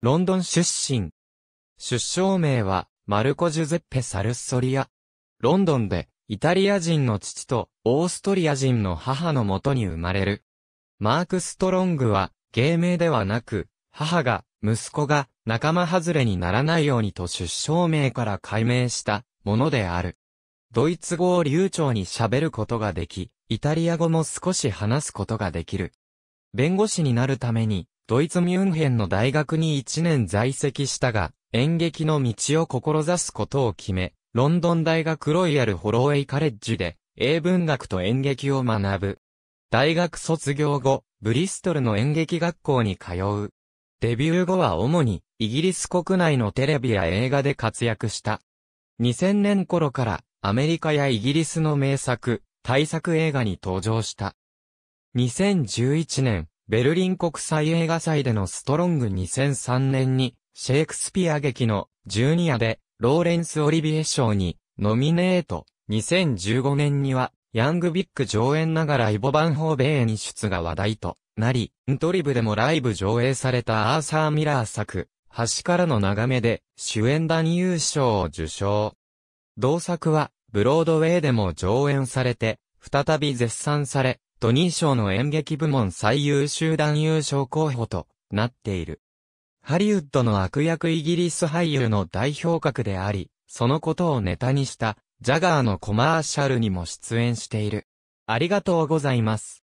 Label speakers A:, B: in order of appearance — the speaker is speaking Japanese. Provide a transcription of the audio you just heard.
A: ロンドン出身。出生名は、マルコ・ジュゼッペ・サルッソリア。ロンドンで、イタリア人の父と、オーストリア人の母のもとに生まれる。マーク・ストロングは、芸名ではなく、母が、息子が、仲間外れにならないようにと出生名から解明した、ものである。ドイツ語を流暢に喋ることができ、イタリア語も少し話すことができる。弁護士になるために、ドイツミュンヘンの大学に1年在籍したが、演劇の道を志すことを決め、ロンドン大学ロイヤルホロウェイカレッジで、英文学と演劇を学ぶ。大学卒業後、ブリストルの演劇学校に通う。デビュー後は主に、イギリス国内のテレビや映画で活躍した。2000年頃から、アメリカやイギリスの名作、大作映画に登場した。2011年、ベルリン国際映画祭でのストロング2003年に、シェイクスピア劇のジュニアで、ローレンス・オリビエ賞に、ノミネート。2015年には、ヤングビッグ上演ながらイボ・バンホーベーに出が話題となり、ントリブでもライブ上映されたアーサー・ミラー作、橋からの眺めで主演男優賞を受賞。同作は、ブロードウェイでも上演されて、再び絶賛され、トニー賞の演劇部門最優秀男優賞候補となっている。ハリウッドの悪役イギリス俳優の代表格であり、そのことをネタにした、ジャガーのコマーシャルにも出演している。ありがとうございます。